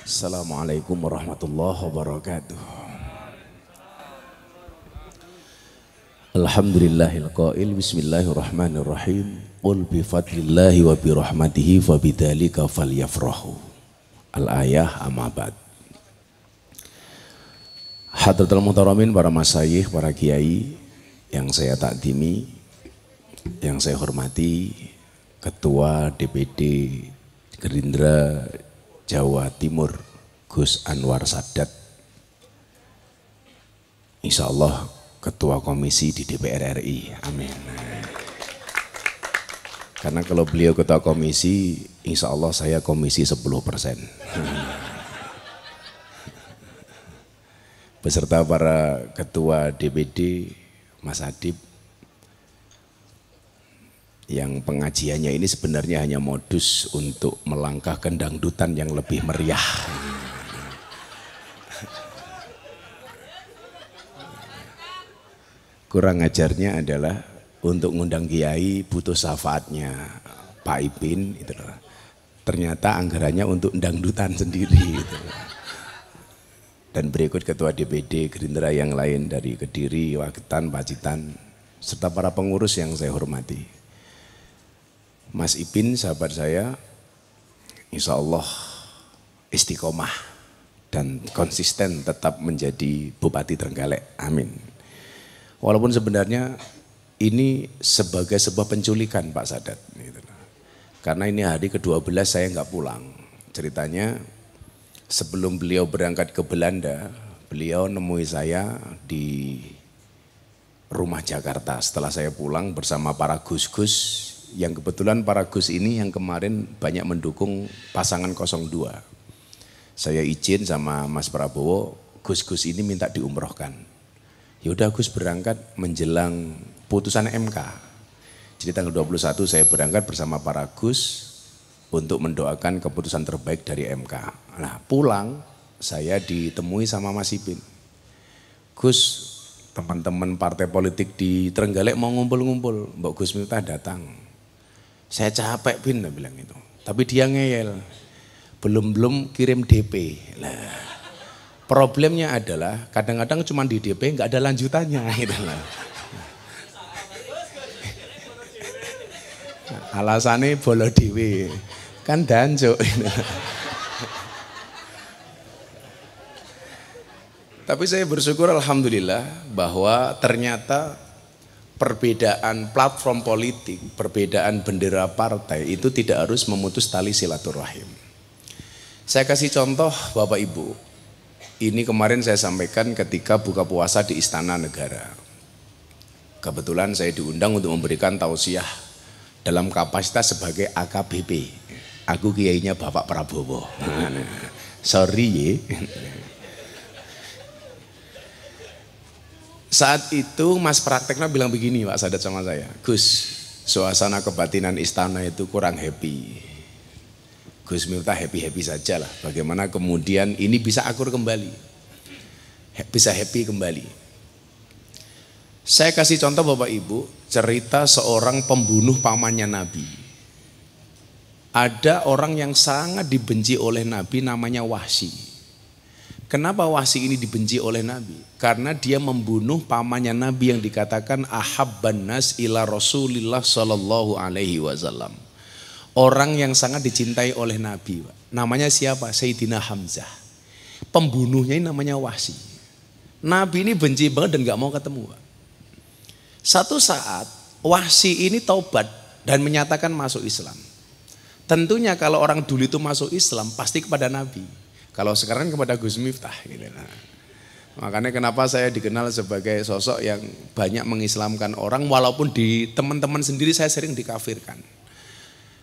Assalamualaikum warahmatullahi wabarakatuh. Alhamdulillahil qail bismillahirrahmanirrahim. Qul bi fadlillahi wa bi rahmatihi fa bidzalika falyafrahu. Al-ayah amabat. Hadratul muhtaramin para masayih, para kiai yang saya takdimi, yang saya hormati, Ketua DPD Gerindra Jawa Timur Gus Anwar Sadat Insya Allah ketua komisi di DPR RI amin karena kalau beliau ketua komisi insya Allah saya komisi 10 beserta para ketua DPD Mas Adib yang pengajiannya ini sebenarnya hanya modus untuk melangkahkan dangdutan yang lebih meriah. Kurang ajarnya adalah untuk ngundang kiai butuh syafaatnya Pak Ipin itu loh. Ternyata anggarannya untuk dangdutan sendiri gitu Dan berikut Ketua DPD Gerindra yang lain dari Kediri, Wagetan, Pacitan, serta para pengurus yang saya hormati. Mas Ipin sahabat saya insya Allah istiqomah dan konsisten tetap menjadi Bupati Trenggalek. Amin. Walaupun sebenarnya ini sebagai sebuah penculikan Pak Sadat. Gitu Karena ini hari ke-12 saya nggak pulang. Ceritanya sebelum beliau berangkat ke Belanda, beliau nemui saya di rumah Jakarta. Setelah saya pulang bersama para gus-gus yang kebetulan para Gus ini yang kemarin banyak mendukung pasangan 02. Saya izin sama Mas Prabowo, Gus-Gus ini minta diumrohkan. Yaudah Gus berangkat menjelang putusan MK. Jadi tanggal 21 saya berangkat bersama para Gus untuk mendoakan keputusan terbaik dari MK. Nah pulang saya ditemui sama Mas Ipin. Gus teman-teman partai politik di Trenggalek mau ngumpul-ngumpul. Mbak Gus minta datang. Saya capek Bin, dia bilang itu. Tapi dia ngeyel. Belum-belum kirim DP. Lah. Problemnya adalah kadang-kadang cuma di DP nggak ada lanjutannya gitu lah. Alasannya bolo dewi kan danjo. Gitu. Tapi saya bersyukur alhamdulillah bahwa ternyata perbedaan platform politik, perbedaan bendera partai itu tidak harus memutus tali silaturahim. Saya kasih contoh Bapak Ibu. Ini kemarin saya sampaikan ketika buka puasa di Istana Negara. Kebetulan saya diundang untuk memberikan tausiah dalam kapasitas sebagai AKBP. Aku kiainya Bapak Prabowo. Sorry ye. Saat itu Mas Praktekna bilang begini Pak Sadat sama saya, Gus, suasana kebatinan istana itu kurang happy. Gus minta happy-happy saja lah. Bagaimana kemudian ini bisa akur kembali. Bisa happy kembali. Saya kasih contoh Bapak Ibu, cerita seorang pembunuh pamannya Nabi. Ada orang yang sangat dibenci oleh Nabi namanya Wahsyi. Kenapa wasi ini dibenci oleh Nabi? Karena dia membunuh pamannya Nabi yang dikatakan ahabban nas ila Rasulillah sallallahu alaihi wasallam. Orang yang sangat dicintai oleh Nabi. Namanya siapa? Sayyidina Hamzah. Pembunuhnya ini namanya wasi. Nabi ini benci banget dan gak mau ketemu. Satu saat wasi ini taubat dan menyatakan masuk Islam. Tentunya kalau orang dulu itu masuk Islam pasti kepada Nabi. Kalau sekarang kan kepada Gus Miftah gitu. Nah, makanya kenapa saya dikenal sebagai sosok yang banyak mengislamkan orang walaupun di teman-teman sendiri saya sering dikafirkan.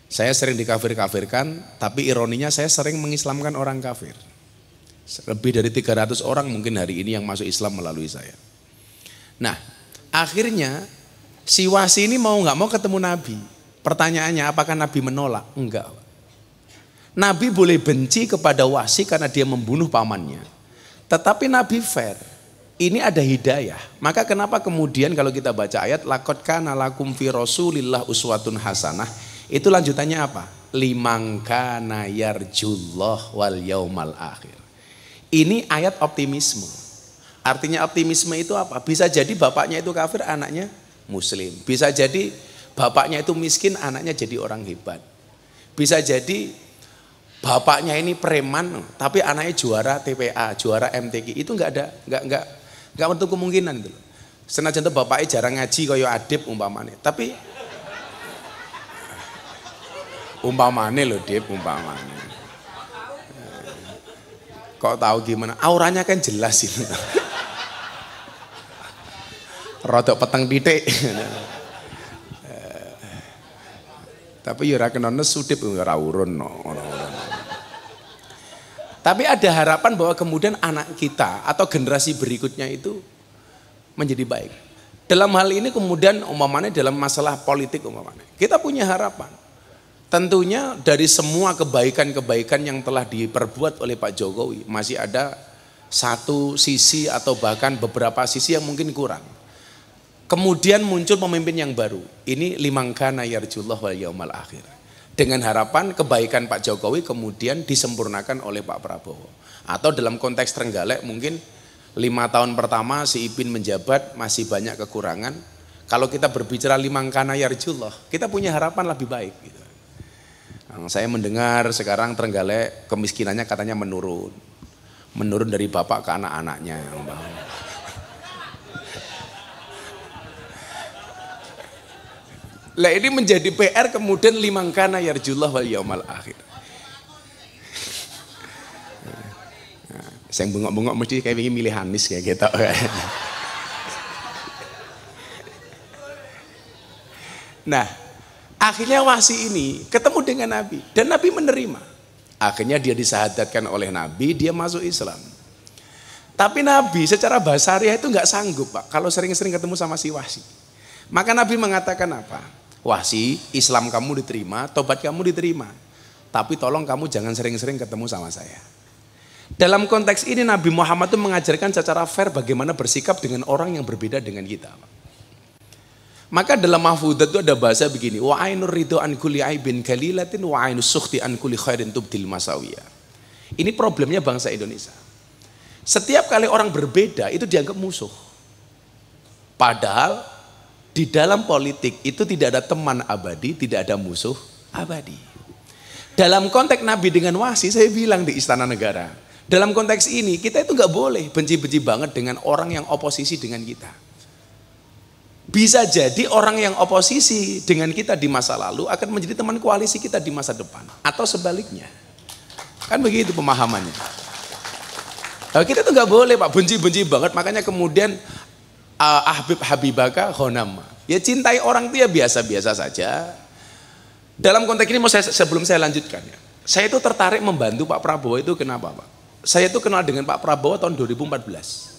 Saya sering dikafir-kafirkan, tapi ironinya saya sering mengislamkan orang kafir. Lebih dari 300 orang mungkin hari ini yang masuk Islam melalui saya. Nah, akhirnya si Wasi ini mau nggak mau ketemu Nabi. Pertanyaannya apakah Nabi menolak? Enggak. Nabi boleh benci kepada Wasi karena dia membunuh pamannya. Tetapi Nabi fair. Ini ada hidayah. Maka kenapa kemudian kalau kita baca ayat lakot kana lakum fi rasulillah uswatun hasanah. Itu lanjutannya apa? Limangkana yarjullah wal yaumal akhir. Ini ayat optimisme. Artinya optimisme itu apa? Bisa jadi bapaknya itu kafir, anaknya muslim. Bisa jadi bapaknya itu miskin, anaknya jadi orang hebat. Bisa jadi Bapaknya ini preman, tapi anaknya juara TPA, juara MTQ. Itu nggak ada, nggak nggak nggak untuk kemungkinan itu. Senajan tuh bapaknya jarang ngaji koyo adib umpamane, tapi umpamane loh dia umpamane. Kok tahu gimana? Auranya kan jelas itu. Rodok peteng titik. Tapi yura ora kena nesu tapi ada harapan bahwa kemudian anak kita atau generasi berikutnya itu menjadi baik. Dalam hal ini kemudian umpamanya dalam masalah politik umpamanya. Kita punya harapan. Tentunya dari semua kebaikan-kebaikan yang telah diperbuat oleh Pak Jokowi masih ada satu sisi atau bahkan beberapa sisi yang mungkin kurang. Kemudian muncul pemimpin yang baru. Ini limangkana yarjullah wal yaumal akhir dengan harapan kebaikan Pak Jokowi kemudian disempurnakan oleh Pak Prabowo. Atau dalam konteks Trenggalek mungkin lima tahun pertama si Ipin menjabat masih banyak kekurangan. Kalau kita berbicara lima kana ya Rizullah, kita punya harapan lebih baik. Gitu. Nah, saya mendengar sekarang Trenggalek kemiskinannya katanya menurun. Menurun dari bapak ke anak-anaknya. Lah ini menjadi PR kemudian limangkana yarjullah wal yaumal akhir. saya bengok-bengok mesti kayak ingin milih Hanis kayak gitu. nah, akhirnya wasi ini ketemu dengan Nabi dan Nabi menerima. Akhirnya dia disahadatkan oleh Nabi, dia masuk Islam. Tapi Nabi secara bahasariah itu nggak sanggup pak kalau sering-sering ketemu sama si wasi. Maka Nabi mengatakan apa? Wahsi, Islam kamu diterima, tobat kamu diterima. Tapi tolong kamu jangan sering-sering ketemu sama saya. Dalam konteks ini Nabi Muhammad itu mengajarkan secara fair bagaimana bersikap dengan orang yang berbeda dengan kita. Maka dalam mahfudat itu ada bahasa begini, wa ainur ridho an kulli aibin galilatin wa ainus sukhti an kulli khairin tubdil masawiya. Ini problemnya bangsa Indonesia. Setiap kali orang berbeda itu dianggap musuh. Padahal di dalam politik itu tidak ada teman abadi, tidak ada musuh abadi. Dalam konteks Nabi dengan Wasi, saya bilang di Istana Negara, dalam konteks ini kita itu nggak boleh benci-benci banget dengan orang yang oposisi dengan kita. Bisa jadi orang yang oposisi dengan kita di masa lalu akan menjadi teman koalisi kita di masa depan atau sebaliknya. Kan begitu pemahamannya. Nah, kita tuh nggak boleh pak benci-benci banget makanya kemudian Ah, ahbib habibaka Honama. Ya cintai orang itu ya biasa-biasa saja. Dalam konteks ini mau saya, sebelum saya lanjutkan ya. Saya itu tertarik membantu Pak Prabowo itu kenapa Pak? Saya itu kenal dengan Pak Prabowo tahun 2014.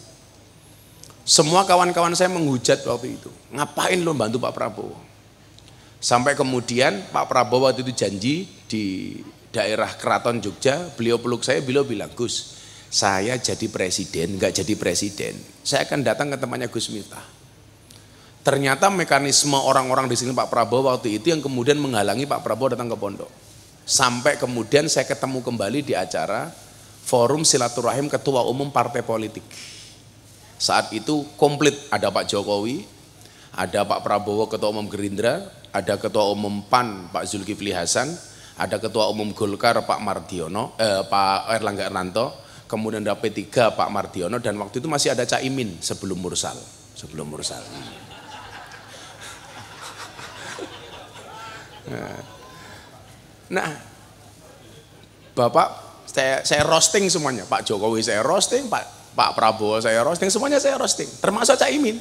Semua kawan-kawan saya menghujat waktu itu. Ngapain lo bantu Pak Prabowo? Sampai kemudian Pak Prabowo waktu itu janji di daerah Keraton Jogja, beliau peluk saya, beliau bilang, Gus, saya jadi presiden, nggak jadi presiden, saya akan datang ke tempatnya Gus Miftah. Ternyata mekanisme orang-orang di sini Pak Prabowo waktu itu yang kemudian menghalangi Pak Prabowo datang ke pondok. Sampai kemudian saya ketemu kembali di acara Forum Silaturahim Ketua Umum Partai Politik. Saat itu komplit ada Pak Jokowi, ada Pak Prabowo Ketua Umum Gerindra, ada Ketua Umum PAN Pak Zulkifli Hasan, ada Ketua Umum Golkar Pak Mardiono, eh, Pak Erlangga Ernanto, kemudian ada P3 Pak Mardiono dan waktu itu masih ada Caimin sebelum Mursal sebelum Mursal nah. nah Bapak saya, saya roasting semuanya Pak Jokowi saya roasting Pak Pak Prabowo saya roasting semuanya saya roasting termasuk Caimin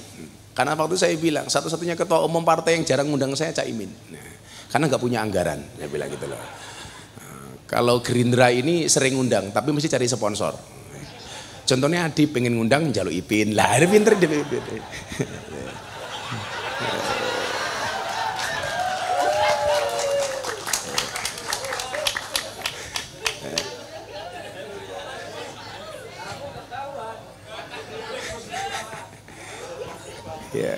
karena waktu saya bilang satu-satunya ketua umum partai yang jarang ngundang saya Caimin nah, karena nggak punya anggaran saya bilang gitu loh kalau Gerindra ini sering ngundang, tapi mesti cari sponsor. Contohnya Adi pengen ngundang jalur Ipin. Lah, ada pinter Ya.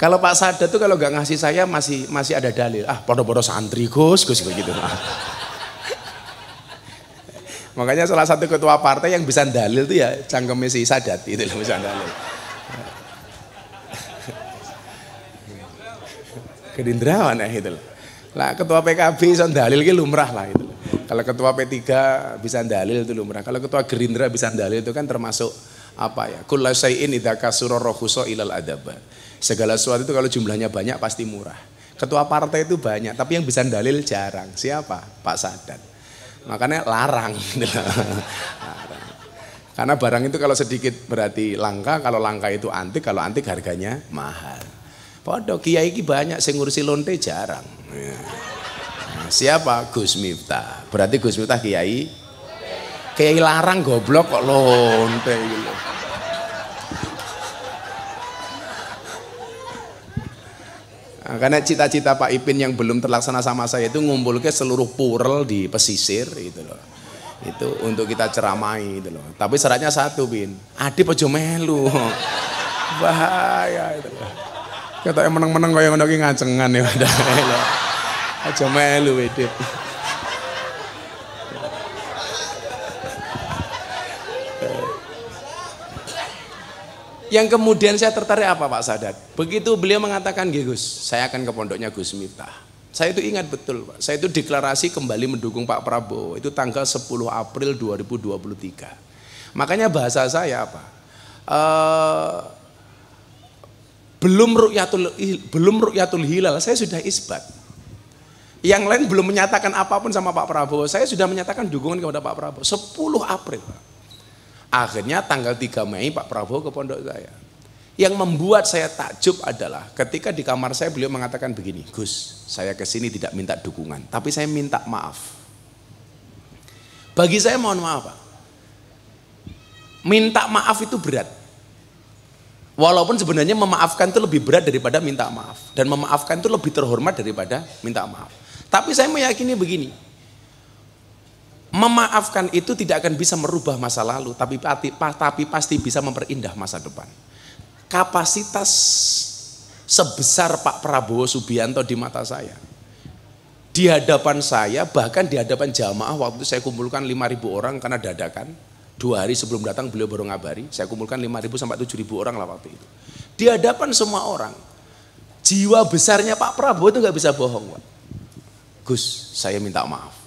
Kalau Pak Sada tuh kalau nggak ngasih saya masih masih ada dalil. Ah, podo-podo santri Gus, Gus gitu. Ah. Makanya salah satu ketua partai yang bisa dalil itu ya cangkeme si Sadat itu loh bisa dalil. Gerindra ya itu loh. Lah ketua PKB bisa dalil itu lumrah lah itu. Kalau ketua P3 bisa dalil itu lumrah. Kalau ketua Gerindra bisa dalil itu kan termasuk apa ya? Kullu shay'in idza kasura ilal adaba. Segala sesuatu itu kalau jumlahnya banyak pasti murah. Ketua partai itu banyak, tapi yang bisa dalil jarang. Siapa? Pak Sadat. Makanya larang. Karena barang itu kalau sedikit berarti langka, kalau langka itu antik, kalau antik harganya mahal. Podo kiai ki banyak sing ngurusi lonte jarang. Ya. Nah, siapa? Gus Miftah. Berarti Gus Miftah kiai kiai larang goblok kok lonte gitu. Nah, karena cita-cita Pak Ipin yang belum terlaksana sama saya itu ngumpul ke seluruh purl di pesisir gitu loh. Itu untuk kita ceramai gitu loh. Tapi syaratnya satu, Bin. Adi pojo melu. Bahaya itu loh. Kata yang menang-menang kaya ngono ki ngancengan ya. Aja melu, Yang kemudian saya tertarik apa Pak Sadat? Begitu beliau mengatakan, Gus, saya akan ke pondoknya Gus Miftah. Saya itu ingat betul Pak, saya itu deklarasi kembali mendukung Pak Prabowo, itu tanggal 10 April 2023. Makanya bahasa saya apa? Uh, belum rukyatul belum rukyatul hilal, saya sudah isbat. Yang lain belum menyatakan apapun sama Pak Prabowo, saya sudah menyatakan dukungan kepada Pak Prabowo 10 April Pak. Akhirnya tanggal 3 Mei Pak Prabowo ke pondok saya. Yang membuat saya takjub adalah ketika di kamar saya beliau mengatakan begini, Gus, saya ke sini tidak minta dukungan, tapi saya minta maaf. Bagi saya mohon maaf Pak, minta maaf itu berat. Walaupun sebenarnya memaafkan itu lebih berat daripada minta maaf. Dan memaafkan itu lebih terhormat daripada minta maaf. Tapi saya meyakini begini, Memaafkan itu tidak akan bisa merubah masa lalu, tapi tapi pasti bisa memperindah masa depan. Kapasitas sebesar Pak Prabowo Subianto di mata saya, di hadapan saya bahkan di hadapan jamaah waktu saya kumpulkan 5.000 orang karena dadakan. Dua hari sebelum datang beliau baru ngabari, saya kumpulkan 5.000 sampai 7.000 orang lah waktu itu. Di hadapan semua orang, jiwa besarnya Pak Prabowo itu nggak bisa bohong. Gus, saya minta maaf.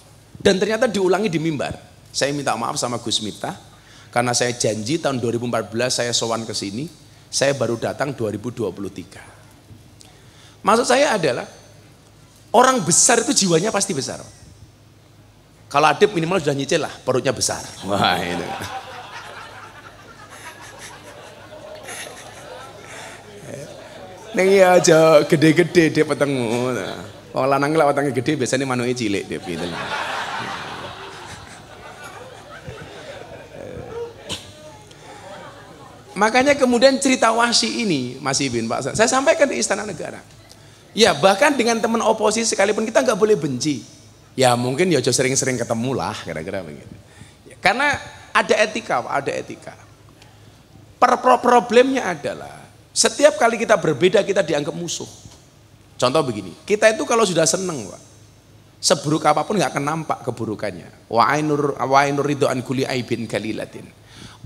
Dan ternyata diulangi di mimbar. Saya minta maaf sama Gus Miftah karena saya janji tahun 2014 saya sowan ke sini, saya baru datang 2023. Maksud saya adalah orang besar itu jiwanya pasti besar. Kalau adib minimal sudah nyicil lah, perutnya besar. Wah itu. Nengi iya aja gede-gede dia petengmu. Kalau lanang lah petengnya gede biasanya manusia cilik dia gitu. Makanya kemudian cerita wasi ini Mas Ibin Pak saya sampaikan di Istana Negara. Ya bahkan dengan teman oposisi sekalipun kita nggak boleh benci. Ya mungkin ya sering-sering ketemu lah kira-kira begitu. Ya, karena ada etika, ada etika. Per -pro problemnya adalah setiap kali kita berbeda kita dianggap musuh. Contoh begini, kita itu kalau sudah seneng Pak, seburuk apapun nggak akan nampak keburukannya. Wa ainur wa ainur ridoan kuli aibin kalilatin.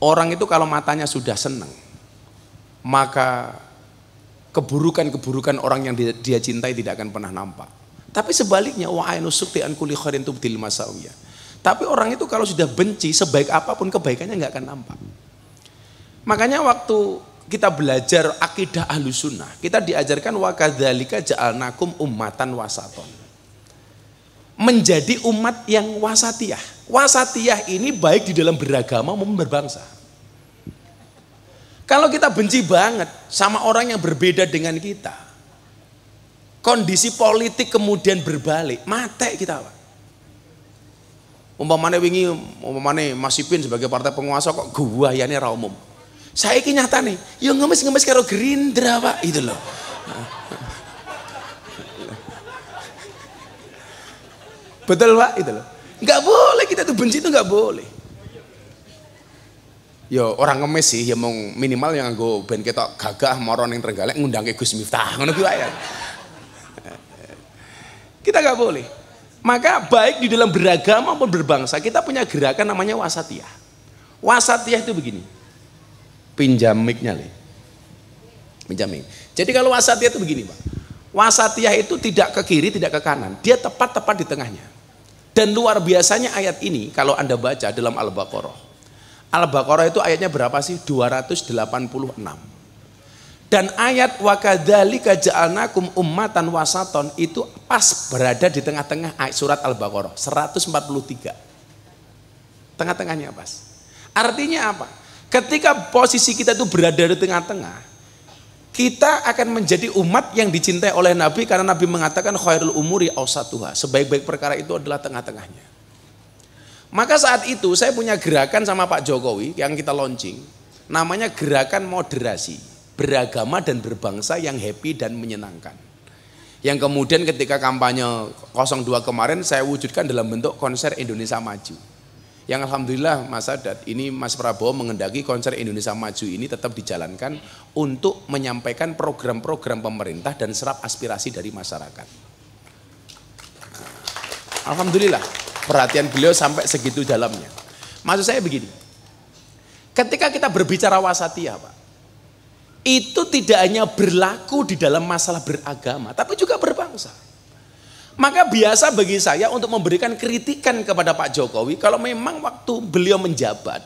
Orang itu kalau matanya sudah senang, maka keburukan-keburukan orang yang dia, dia cintai tidak akan pernah nampak. Tapi sebaliknya wa kulli Tapi orang itu kalau sudah benci sebaik apapun kebaikannya nggak akan nampak. Makanya waktu kita belajar akidah ahlu sunnah, kita diajarkan wa kadzalika ja'alnakum ummatan wasaton menjadi umat yang wasatiyah. Wasatiyah ini baik di dalam beragama maupun berbangsa. Kalau kita benci banget sama orang yang berbeda dengan kita, kondisi politik kemudian berbalik, mate kita Pak. mana wingi umpamane mana Ipin sebagai partai penguasa kok gua ya yani Saya umum. nyata nih, yang ngemis-ngemis karo Gerindra Pak, itu loh. Betul Pak? Itu loh. Enggak boleh kita tuh benci itu enggak boleh. Yo ya, orang ngemis sih ya mau minimal yang gue ben kita gagah moron yang tergalek ngundang ke Gus Miftah ngono kuwi ya. Kita enggak boleh. Maka baik di dalam beragama maupun berbangsa kita punya gerakan namanya wasatiyah. Wasatiyah itu begini. Pinjam mic-nya, Pinjam mic. Jadi kalau wasatiyah itu begini, Pak. Wasatiyah itu tidak ke kiri, tidak ke kanan. Dia tepat-tepat di tengahnya. Dan luar biasanya ayat ini kalau Anda baca dalam Al-Baqarah. Al-Baqarah itu ayatnya berapa sih? 286. Dan ayat wakadzalika ja'alnakum ummatan wasaton itu pas berada di tengah-tengah surat Al-Baqarah 143. Tengah-tengahnya pas. Artinya apa? Ketika posisi kita itu berada di tengah-tengah, kita akan menjadi umat yang dicintai oleh Nabi karena Nabi mengatakan khairul umuri ausatuha. Sebaik-baik perkara itu adalah tengah-tengahnya. Maka saat itu saya punya gerakan sama Pak Jokowi yang kita launching. Namanya gerakan moderasi, beragama dan berbangsa yang happy dan menyenangkan. Yang kemudian ketika kampanye 02 kemarin saya wujudkan dalam bentuk konser Indonesia Maju yang Alhamdulillah Mas Adat ini Mas Prabowo mengendaki konser Indonesia Maju ini tetap dijalankan untuk menyampaikan program-program pemerintah dan serap aspirasi dari masyarakat. Nah, alhamdulillah perhatian beliau sampai segitu dalamnya. Maksud saya begini, ketika kita berbicara wasatia Pak, itu tidak hanya berlaku di dalam masalah beragama, tapi juga berbangsa. Maka biasa bagi saya untuk memberikan kritikan kepada Pak Jokowi kalau memang waktu beliau menjabat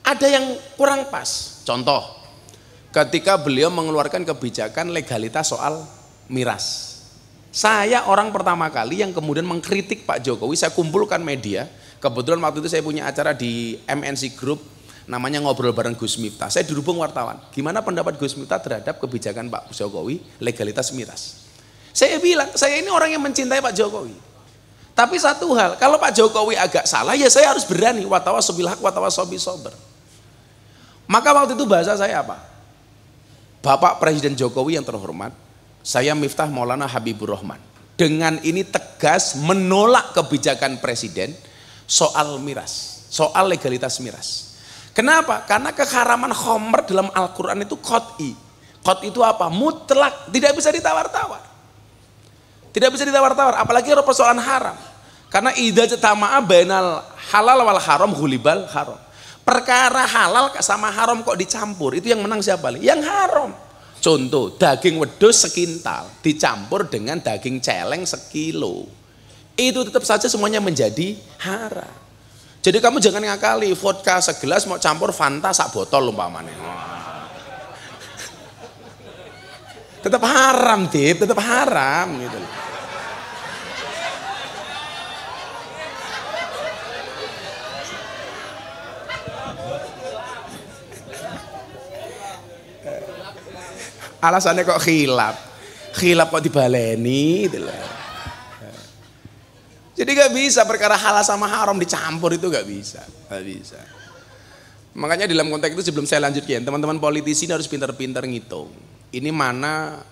ada yang kurang pas. Contoh, ketika beliau mengeluarkan kebijakan legalitas soal miras. Saya orang pertama kali yang kemudian mengkritik Pak Jokowi, saya kumpulkan media. Kebetulan waktu itu saya punya acara di MNC Group namanya ngobrol bareng Gus Miftah. Saya dirubung wartawan. Gimana pendapat Gus Miftah terhadap kebijakan Pak Jokowi legalitas miras? Saya bilang, saya ini orang yang mencintai Pak Jokowi. Tapi satu hal, kalau Pak Jokowi agak salah, ya saya harus berani. Watawa hak, watawa sobi sober. Maka waktu itu bahasa saya apa? Bapak Presiden Jokowi yang terhormat, saya Miftah Maulana Habibur Rahman. Dengan ini tegas menolak kebijakan Presiden soal miras, soal legalitas miras. Kenapa? Karena keharaman Homer dalam Al-Quran itu kot'i. Kot itu apa? Mutlak, tidak bisa ditawar-tawar. Tidak bisa ditawar-tawar, apalagi kalau persoalan haram. Karena ida jatama'a bainal halal wal haram hulibal haram. Perkara halal sama haram kok dicampur, itu yang menang siapa? Yang haram. Contoh, daging wedus sekintal dicampur dengan daging celeng sekilo. Itu tetap saja semuanya menjadi haram. Jadi kamu jangan ngakali vodka segelas mau campur Fanta sak botol mana? Tetap haram, Dip, tetap haram gitu. Alasannya kok khilap. Khilap kok dibaleni gitu Jadi gak bisa perkara halal sama haram dicampur itu gak bisa. Gak bisa. Makanya dalam konteks itu sebelum saya lanjutkan, teman-teman politisi ini harus pintar-pintar ngitung. Ini mana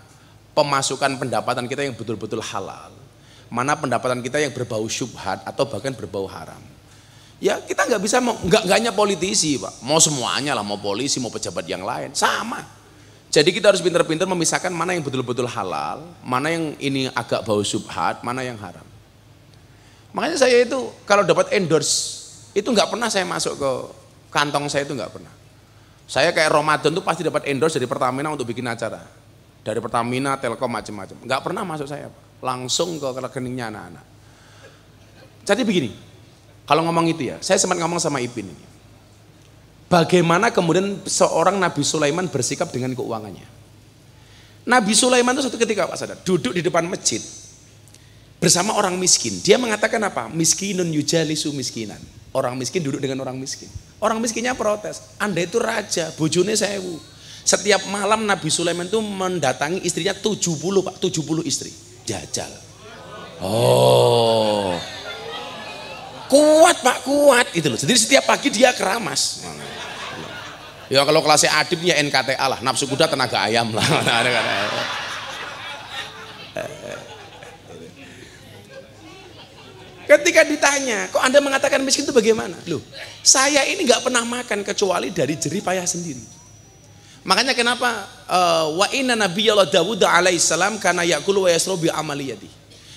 pemasukan pendapatan kita yang betul-betul halal. Mana pendapatan kita yang berbau syubhat atau bahkan berbau haram. Ya kita nggak bisa, nggak hanya politisi Pak. Mau semuanya lah, mau polisi, mau pejabat yang lain. Sama. Jadi kita harus pintar-pintar memisahkan mana yang betul-betul halal, mana yang ini agak bau subhat, mana yang haram. Makanya saya itu kalau dapat endorse itu nggak pernah saya masuk ke kantong saya itu nggak pernah. Saya kayak Ramadan tuh pasti dapat endorse dari Pertamina untuk bikin acara. Dari Pertamina, Telkom macam-macam. Nggak pernah masuk saya, langsung ke rekeningnya anak-anak. Jadi begini, kalau ngomong itu ya, saya sempat ngomong sama Ipin ini. Bagaimana kemudian seorang Nabi Sulaiman bersikap dengan keuangannya? Nabi Sulaiman itu satu ketika Pak Sadar duduk di depan masjid bersama orang miskin. Dia mengatakan apa? Miskinun yujalisu miskinan. Orang miskin duduk dengan orang miskin. Orang miskinnya protes. Anda itu raja, bojone sewu. Setiap malam Nabi Sulaiman itu mendatangi istrinya 70 Pak, 70 istri. Jajal. Oh. Kuat Pak, kuat itu loh. Jadi setiap pagi dia keramas. Ya kalau kelasnya adib ya NKTA lah, nafsu kuda tenaga ayam lah. Nah, kan? eh, eh. Ketika ditanya, kok Anda mengatakan miskin itu bagaimana? Loh, saya ini nggak pernah makan kecuali dari jerih payah sendiri. Makanya kenapa eh, wa inna Allah Dawud alaihissalam karena yakulu wa yasro amaliyati.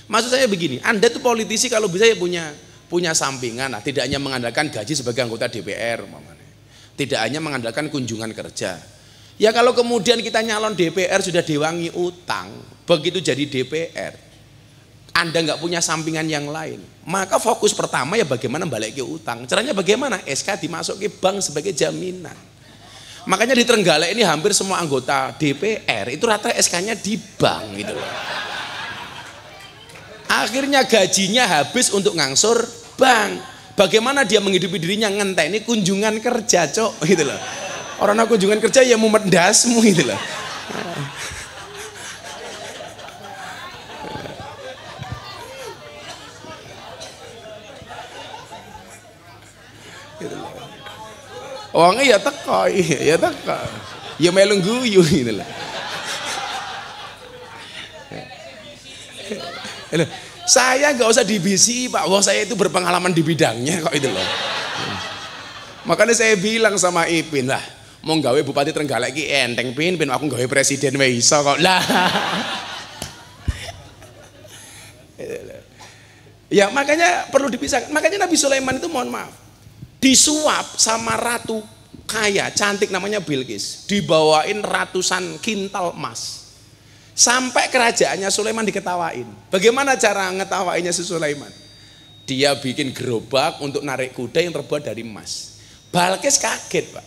Maksud saya begini, Anda itu politisi kalau bisa ya punya punya sampingan nah, tidak hanya mengandalkan gaji sebagai anggota DPR, mama. Tidak hanya mengandalkan kunjungan kerja. Ya kalau kemudian kita nyalon DPR sudah dewangi utang, begitu jadi DPR, Anda nggak punya sampingan yang lain, maka fokus pertama ya bagaimana balik ke utang. Caranya bagaimana? SK dimasuk ke bank sebagai jaminan. Makanya di Trenggalek ini hampir semua anggota DPR itu rata SK-nya di bank gitu loh. Akhirnya gajinya habis untuk ngangsur bank Bagaimana dia menghidupi dirinya ngenteni kunjungan kerja, cok, gitu loh. Orang kunjungan kerja ya mumet dasmu gitu loh. Gitu Wangi ya teko, iya, ya teko. Ya melu guyu gitu lah. Saya nggak usah divisi Pak Wah saya itu berpengalaman di bidangnya kok itu loh. Makanya saya bilang sama Ipin lah, mau gawe bupati terenggalek ki enteng pin, pin aku gawe presiden we iso kok lah. ya makanya perlu dipisahkan. Makanya Nabi Sulaiman itu mohon maaf disuap sama ratu kaya cantik namanya Bilqis dibawain ratusan kintal emas Sampai kerajaannya Sulaiman diketawain. Bagaimana cara ngetawainnya si Sulaiman? Dia bikin gerobak untuk narik kuda yang terbuat dari emas. Balkis kaget, Pak.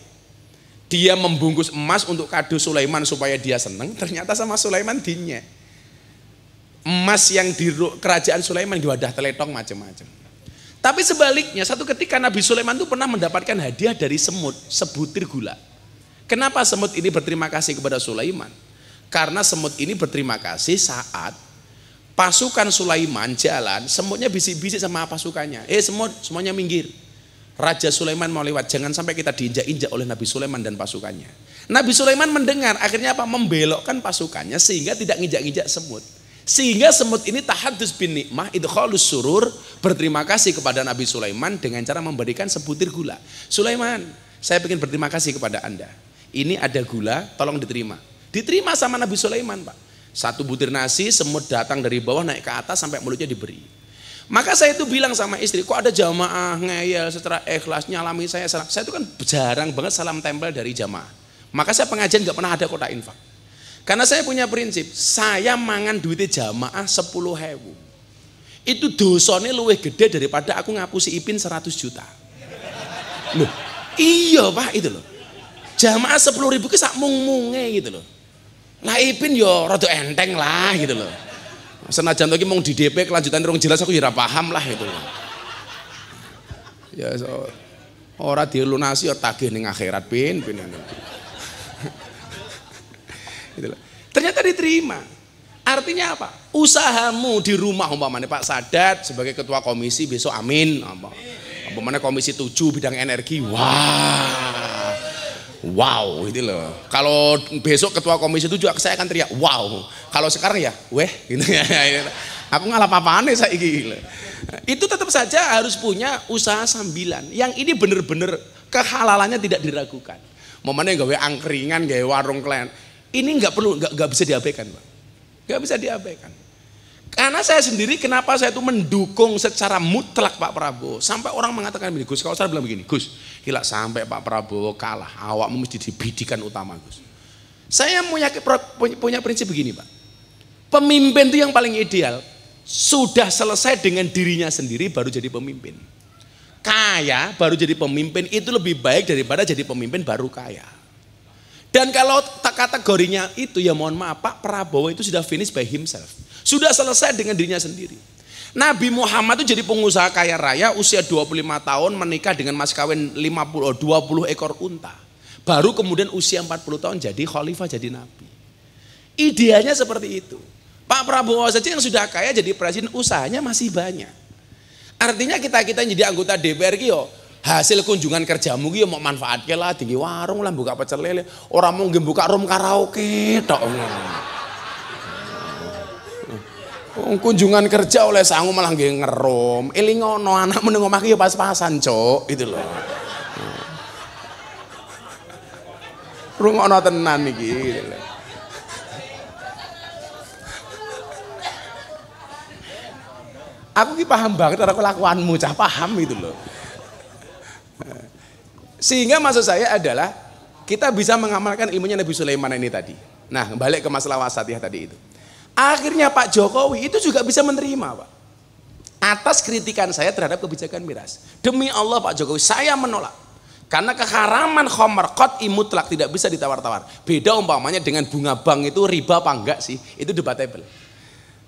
Dia membungkus emas untuk kado Sulaiman supaya dia seneng. Ternyata sama Sulaiman dinya. Emas yang di kerajaan Sulaiman di wadah teletong macam-macam. Tapi sebaliknya, satu ketika Nabi Sulaiman itu pernah mendapatkan hadiah dari semut, sebutir gula. Kenapa semut ini berterima kasih kepada Sulaiman? Karena semut ini berterima kasih saat pasukan Sulaiman jalan, semutnya bisik-bisik sama pasukannya. Eh semut, semuanya minggir. Raja Sulaiman mau lewat, jangan sampai kita diinjak-injak oleh Nabi Sulaiman dan pasukannya. Nabi Sulaiman mendengar, akhirnya apa? Membelokkan pasukannya sehingga tidak nginjak-injak semut. Sehingga semut ini tahadus bin nikmah, kalau surur, berterima kasih kepada Nabi Sulaiman dengan cara memberikan sebutir gula. Sulaiman, saya ingin berterima kasih kepada Anda. Ini ada gula, tolong diterima. Diterima sama Nabi Sulaiman, Pak. Satu butir nasi, semut datang dari bawah naik ke atas sampai mulutnya diberi. Maka saya itu bilang sama istri, kok ada jamaah ngeyel secara ikhlas nyalami saya salam. Saya itu kan jarang banget salam tempel dari jamaah. Maka saya pengajian nggak pernah ada kota infak. Karena saya punya prinsip, saya mangan duitnya jamaah 10 hewu. Itu dosanya luwih gede daripada aku ngapusi ipin 100 juta. Loh, iya pak itu loh. Jamaah 10 ribu ke sak mung-munge gitu loh. Lah Ipin yo ya rada enteng lah gitu loh. Senajan lagi mau di DP kelanjutan rong jelas aku ya paham lah gitu loh. Ya so, ora dilunasi yo ya tagih ning akhirat pin pin. gitu loh. Ternyata diterima. Artinya apa? Usahamu di rumah umpamanya Pak Sadat sebagai ketua komisi besok amin. Umpamanya komisi tujuh bidang energi. Wah wow gitu loh. Kalau besok ketua komisi itu juga saya akan teriak wow. Kalau sekarang ya weh gitu ya. Aku ngalah apa nih ya saya gitu. Itu tetap saja harus punya usaha sambilan. Yang ini benar-benar kehalalannya tidak diragukan. Momennya gawe angkringan, gawe warung klien. Ini nggak perlu, nggak, nggak bisa diabaikan, Pak. Nggak bisa diabaikan. Karena saya sendiri kenapa saya itu mendukung secara mutlak Pak Prabowo. Sampai orang mengatakan begini, Gus, kalau saya bilang begini, Gus, Kila sampai Pak Prabowo kalah, awak mesti dibidikan utama Gus. Saya punya, punya prinsip begini Pak. Pemimpin itu yang paling ideal sudah selesai dengan dirinya sendiri baru jadi pemimpin. Kaya baru jadi pemimpin itu lebih baik daripada jadi pemimpin baru kaya. Dan kalau kategorinya itu ya mohon maaf Pak Prabowo itu sudah finish by himself. Sudah selesai dengan dirinya sendiri. Nabi Muhammad itu jadi pengusaha kaya raya usia 25 tahun menikah dengan mas kawin 50 20 ekor unta. Baru kemudian usia 40 tahun jadi khalifah jadi nabi. Idealnya seperti itu. Pak Prabowo saja yang sudah kaya jadi presiden usahanya masih banyak. Artinya kita-kita jadi anggota DPR gitu yo hasil kunjungan kerja ki yo mau manfaatke lah tinggi warung lah buka pecel lele, orang mau buka room karaoke tok kunjungan kerja oleh sangu malah nggih ngerum. Elingono eh, anak meneng omah ya pas-pasan, Cok, itu loh. Rungokno tenan iki. Gitu Aku ki paham banget karo kelakuanmu, cah paham itu loh. Sehingga maksud saya adalah kita bisa mengamalkan ilmunya Nabi Sulaiman ini tadi. Nah, balik ke masalah wasatiyah tadi itu. Akhirnya Pak Jokowi itu juga bisa menerima Pak. Atas kritikan saya terhadap kebijakan miras. Demi Allah Pak Jokowi, saya menolak. Karena keharaman khomer kot imutlak tidak bisa ditawar-tawar. Beda umpamanya dengan bunga bank itu riba apa enggak sih? Itu debatable.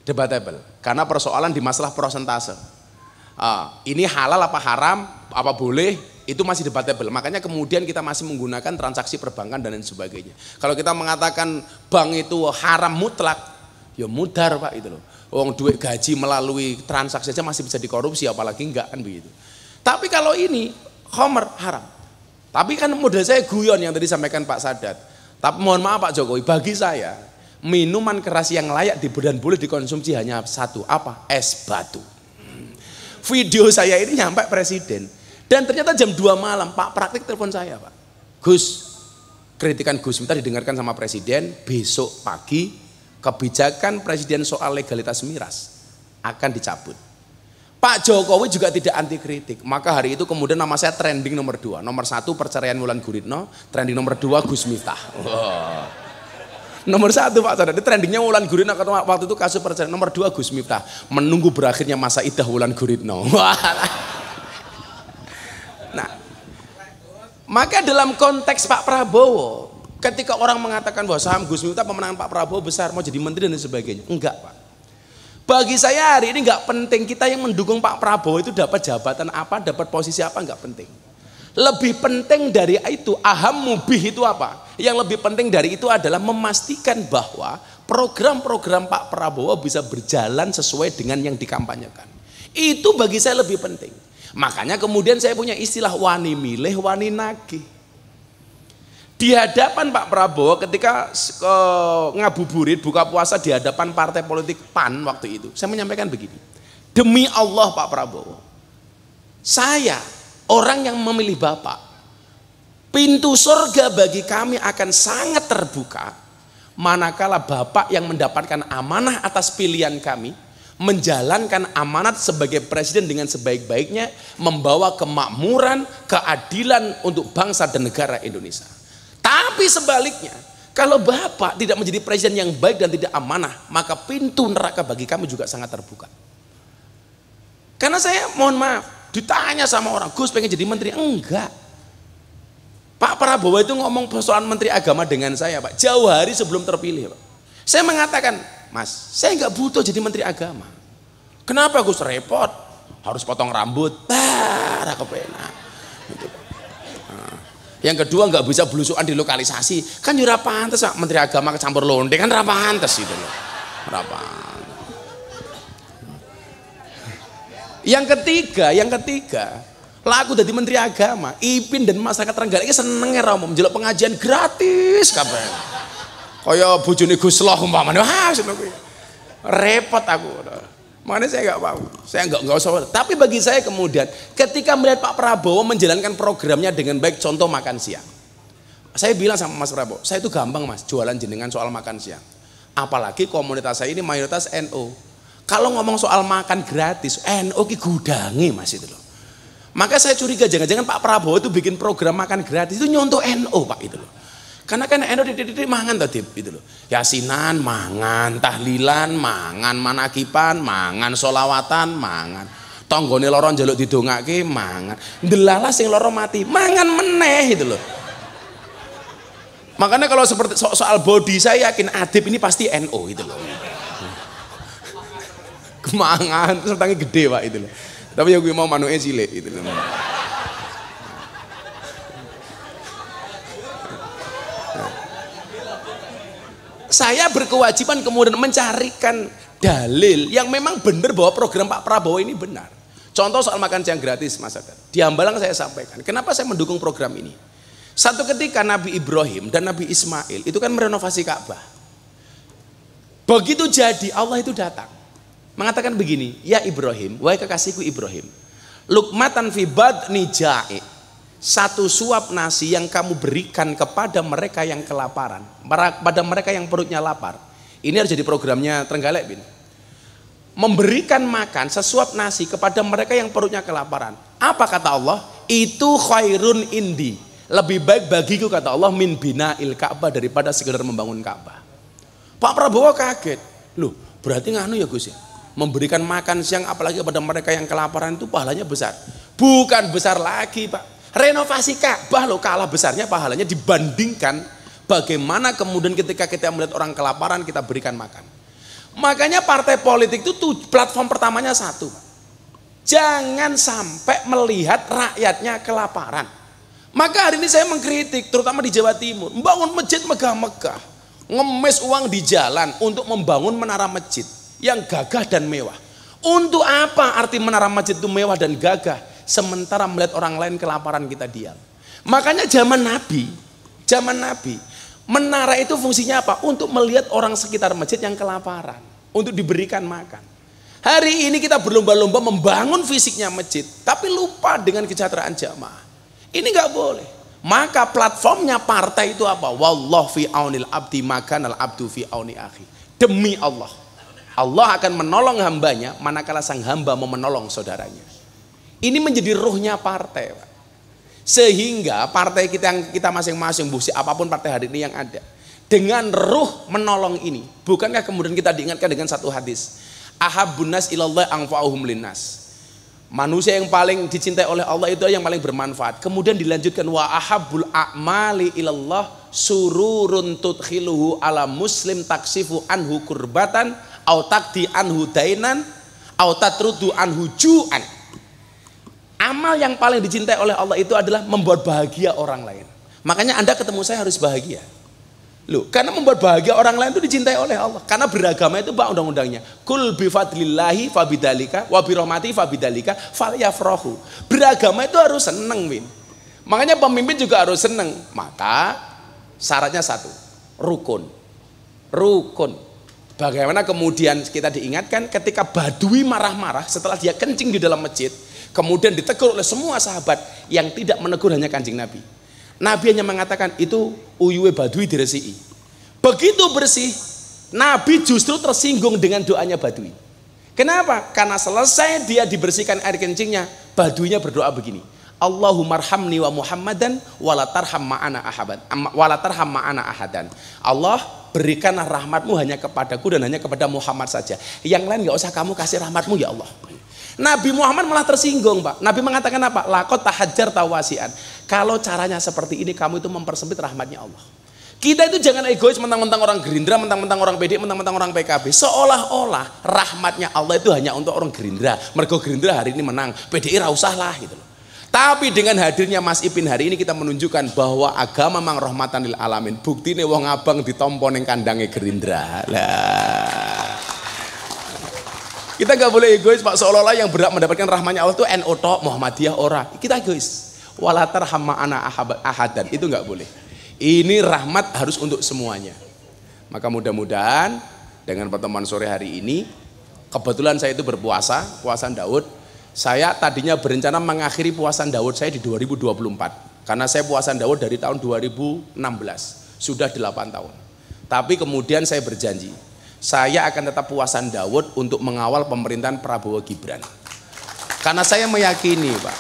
Debatable. Karena persoalan di masalah prosentase. Uh, ini halal apa haram, apa boleh, itu masih debatable. Makanya kemudian kita masih menggunakan transaksi perbankan dan lain sebagainya. Kalau kita mengatakan bank itu haram mutlak, Ya mudar Pak itu loh. Uang duit gaji melalui transaksi aja masih bisa dikorupsi apalagi enggak kan begitu. Tapi kalau ini homer haram. Tapi kan model saya guyon yang tadi sampaikan Pak Sadat. Tapi mohon maaf Pak Jokowi, bagi saya minuman keras yang layak di dan boleh dikonsumsi hanya satu, apa? Es batu. Video saya ini nyampe presiden. Dan ternyata jam 2 malam Pak Praktik telepon saya Pak. Gus, kritikan Gus minta didengarkan sama presiden besok pagi kebijakan presiden soal legalitas miras akan dicabut. Pak Jokowi juga tidak anti kritik. Maka hari itu kemudian nama saya trending nomor dua. Nomor satu perceraian Wulan Guritno, trending nomor dua Gus Miftah. Wow. Nomor satu Pak Sadar, trendingnya Wulan Guritno karena waktu itu kasus perceraian. Nomor dua Gus Miftah, menunggu berakhirnya masa idah Wulan Guritno. nah, maka dalam konteks Pak Prabowo, Ketika orang mengatakan bahwa saham Gus Miftah pemenangan Pak Prabowo besar mau jadi menteri dan sebagainya, enggak Pak. Bagi saya hari ini enggak penting kita yang mendukung Pak Prabowo itu dapat jabatan apa, dapat posisi apa enggak penting. Lebih penting dari itu aham mubih itu apa? Yang lebih penting dari itu adalah memastikan bahwa program-program Pak Prabowo bisa berjalan sesuai dengan yang dikampanyekan. Itu bagi saya lebih penting. Makanya kemudian saya punya istilah wani milih, wani nagih di hadapan Pak Prabowo ketika ngabuburit buka puasa di hadapan partai politik PAN waktu itu saya menyampaikan begini demi Allah Pak Prabowo saya orang yang memilih Bapak pintu surga bagi kami akan sangat terbuka manakala Bapak yang mendapatkan amanah atas pilihan kami menjalankan amanat sebagai presiden dengan sebaik-baiknya membawa kemakmuran, keadilan untuk bangsa dan negara Indonesia. Tapi sebaliknya, kalau Bapak tidak menjadi presiden yang baik dan tidak amanah, maka pintu neraka bagi kami juga sangat terbuka. Karena saya mohon maaf, ditanya sama orang, Gus pengen jadi menteri? Enggak. Pak Prabowo itu ngomong persoalan menteri agama dengan saya, Pak. Jauh hari sebelum terpilih, Pak. Saya mengatakan, Mas, saya nggak butuh jadi menteri agama. Kenapa Gus repot? Harus potong rambut. Bah, kepenak. Yang kedua nggak bisa belusukan di lokalisasi. Kan jurah ya pantas Pak Menteri Agama kecampur londe kan rapa pantas itu loh. Rapa. Yang ketiga, yang ketiga, lagu dari Menteri Agama, Ipin dan masyarakat Trenggalek seneng ya mau menjelok pengajian gratis kapan? Kaya bojone Gus Loh umpamane. Wah, repot aku. Loh. Makanya saya nggak mau, saya nggak nggak usah. Tapi bagi saya kemudian ketika melihat Pak Prabowo menjalankan programnya dengan baik, contoh makan siang. Saya bilang sama Mas Prabowo, saya itu gampang mas jualan jenengan soal makan siang. Apalagi komunitas saya ini mayoritas NU. NO. Kalau ngomong soal makan gratis, NU NO ki gudangi mas itu loh. Maka saya curiga jangan-jangan Pak Prabowo itu bikin program makan gratis itu nyontoh NU NO, Pak itu loh. Karena kan endo dididik mangan tadi gitu loh. Yasinan mangan, tahlilan mangan, manakipan mangan, solawatan mangan. Tonggone loro njaluk didongake mangan. Delala sing loro mati, mangan meneh gitu loh. Makanya kalau seperti so soal body saya yakin Adib ini pasti NO gitu loh. Kemangan, sertane gede pak itu loh. Tapi ya gue mau manuke cilik gitu loh. saya berkewajiban kemudian mencarikan dalil yang memang benar bahwa program Pak Prabowo ini benar. Contoh soal makan siang gratis Mas Agar. Di Hambalang saya sampaikan. Kenapa saya mendukung program ini? Satu ketika Nabi Ibrahim dan Nabi Ismail itu kan merenovasi Ka'bah. Begitu jadi Allah itu datang. Mengatakan begini, "Ya Ibrahim, wahai kekasihku Ibrahim, lukmatan fi badni ja'i satu suap nasi yang kamu berikan kepada mereka yang kelaparan, pada mereka yang perutnya lapar. Ini harus jadi programnya Trenggalek bin. Memberikan makan sesuap nasi kepada mereka yang perutnya kelaparan. Apa kata Allah? Itu khairun indi. Lebih baik bagiku kata Allah min bina il Ka'bah daripada sekedar membangun Ka'bah. Pak Prabowo kaget. Loh, berarti nganu ya Gus ya? Memberikan makan siang apalagi kepada mereka yang kelaparan itu pahalanya besar. Bukan besar lagi, Pak Renovasi Ka'bah loh kalah besarnya pahalanya dibandingkan bagaimana kemudian ketika kita melihat orang kelaparan kita berikan makan. Makanya partai politik itu tuh platform pertamanya satu. Jangan sampai melihat rakyatnya kelaparan. Maka hari ini saya mengkritik terutama di Jawa Timur. Membangun masjid megah-megah. Ngemis uang di jalan untuk membangun menara masjid yang gagah dan mewah. Untuk apa arti menara masjid itu mewah dan gagah? sementara melihat orang lain kelaparan kita diam. Makanya zaman Nabi, zaman Nabi, menara itu fungsinya apa? Untuk melihat orang sekitar masjid yang kelaparan, untuk diberikan makan. Hari ini kita berlomba-lomba membangun fisiknya masjid, tapi lupa dengan kesejahteraan jamaah. Ini nggak boleh. Maka platformnya partai itu apa? Wallah fi aunil abdi makan al abdu fi auni akhi. Demi Allah. Allah akan menolong hambanya manakala sang hamba mau menolong saudaranya. Ini menjadi ruhnya partai, Pak. Sehingga partai kita yang kita masing-masing, Bu, apapun partai hari ini yang ada, dengan ruh menolong ini, bukankah kemudian kita diingatkan dengan satu hadis? Ahabbunas ilallah angfa'uhum linnas. Manusia yang paling dicintai oleh Allah itu yang paling bermanfaat. Kemudian dilanjutkan wa ahabul a'mali ilallah sururun tudkhiluhu ala muslim taksifu anhu kurbatan au takdi anhu dainan au tatrudu anhu ju'an. Amal yang paling dicintai oleh Allah itu adalah membuat bahagia orang lain. Makanya Anda ketemu saya harus bahagia. Loh, karena membuat bahagia orang lain itu dicintai oleh Allah. Karena beragama itu Pak undang-undangnya. Kul fadlillahi fabidalika wa rahmati fabidalika falyafrahu. Beragama itu harus seneng, Win. Makanya pemimpin juga harus seneng. Maka syaratnya satu, rukun. Rukun. Bagaimana kemudian kita diingatkan ketika badui marah-marah setelah dia kencing di dalam masjid, Kemudian ditegur oleh semua sahabat yang tidak menegur hanya kanjeng Nabi. Nabi hanya mengatakan itu uyuwe badui diresi'i. Begitu bersih, Nabi justru tersinggung dengan doanya badui. Kenapa? Karena selesai dia dibersihkan air kencingnya, baduinya berdoa begini. Allahumarhamni wa Muhammadan wala tarham ma'ana ahadan. Wala tarham ma'ana ahadan. Allah berikanlah rahmatmu hanya kepadaku dan hanya kepada Muhammad saja. Yang lain nggak usah kamu kasih rahmatmu ya Allah. Nabi Muhammad malah tersinggung, Pak. Nabi mengatakan apa? Lakot tahajar tawasian. Kalau caranya seperti ini, kamu itu mempersempit rahmatnya Allah. Kita itu jangan egois mentang-mentang orang Gerindra, mentang-mentang orang PD, mentang-mentang orang PKB. Seolah-olah rahmatnya Allah itu hanya untuk orang Gerindra. Mergo Gerindra hari ini menang, PDI rausah lah gitu loh. Tapi dengan hadirnya Mas Ipin hari ini kita menunjukkan bahwa agama mang rahmatan lil alamin. Bukti nih wong abang ditompon yang kandangnya Gerindra. Lah. Kita nggak boleh egois Pak seolah-olah yang berat mendapatkan rahmatnya Allah itu NO tok Muhammadiyah ora. Kita egois. Walatar hama ana ahadan itu nggak boleh. Ini rahmat harus untuk semuanya. Maka mudah-mudahan dengan pertemuan sore hari ini kebetulan saya itu berpuasa, puasa Daud. Saya tadinya berencana mengakhiri puasa Daud saya di 2024. Karena saya puasa Daud dari tahun 2016, sudah 8 tahun. Tapi kemudian saya berjanji, saya akan tetap puasan Daud untuk mengawal pemerintahan Prabowo Gibran. Karena saya meyakini, Pak,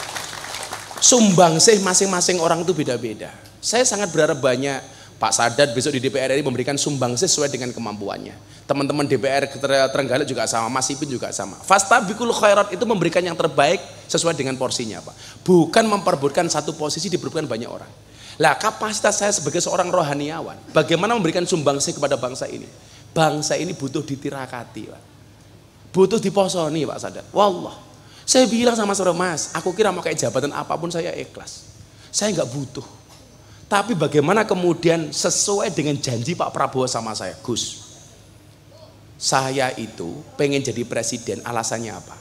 sumbangsih masing-masing orang itu beda-beda. Saya sangat berharap banyak Pak Sadat besok di DPR RI memberikan sumbangsih sesuai dengan kemampuannya. Teman-teman DPR Trenggalek juga sama, Mas Ipin juga sama. Fasta Bikul khairat itu memberikan yang terbaik sesuai dengan porsinya, Pak. Bukan memperbutkan satu posisi diperbutkan banyak orang. Lah kapasitas saya sebagai seorang rohaniawan, bagaimana memberikan sumbangsih kepada bangsa ini? Bangsa ini butuh ditirakati, Pak. Butuh diposoni, Pak Sadat. Wallah. Saya bilang sama saudara Mas, aku kira mau kayak jabatan apapun saya ikhlas. Saya nggak butuh. Tapi bagaimana kemudian sesuai dengan janji Pak Prabowo sama saya, Gus. Saya itu pengen jadi presiden, alasannya apa?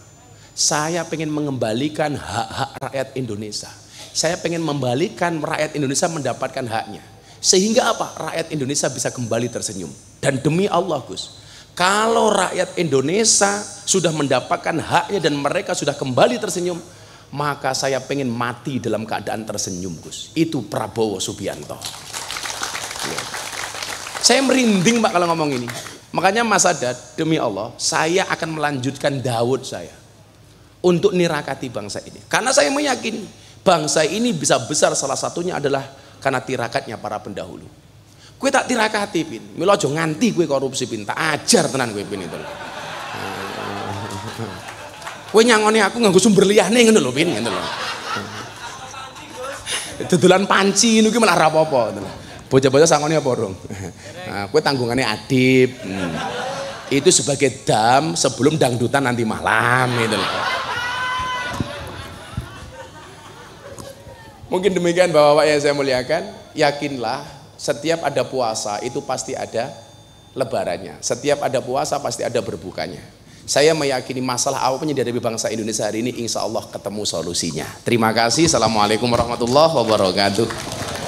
Saya pengen mengembalikan hak-hak rakyat Indonesia. Saya pengen membalikan rakyat Indonesia mendapatkan haknya sehingga apa? Rakyat Indonesia bisa kembali tersenyum. Dan demi Allah Gus, kalau rakyat Indonesia sudah mendapatkan haknya dan mereka sudah kembali tersenyum, maka saya pengen mati dalam keadaan tersenyum Gus. Itu Prabowo Subianto. Iya. Saya merinding Pak kalau ngomong ini. Makanya Mas Adat, demi Allah, saya akan melanjutkan Daud saya. Untuk nirakati bangsa ini. Karena saya meyakini, bangsa ini bisa besar salah satunya adalah karena tirakatnya para pendahulu. Kue tak tirakati pin, milo aja nganti kue korupsi pin, tak ajar tenan kue pin itu. Kue nyangoni aku nggak gusum berliah nih loh pin gitu ngono loh. Dedolan panci gue malah rapopo, apa gitu loh. Bocah-bocah sangonnya apa dong? Nah, kue tanggungannya adib. Hmm. Itu sebagai dam sebelum dangdutan nanti malam itu loh. Mungkin demikian Bapak-Bapak yang saya muliakan, yakinlah setiap ada puasa itu pasti ada lebarannya. Setiap ada puasa pasti ada berbukanya. Saya meyakini masalah pun yang dihadapi bangsa Indonesia hari ini insya Allah ketemu solusinya. Terima kasih. Assalamualaikum warahmatullahi wabarakatuh.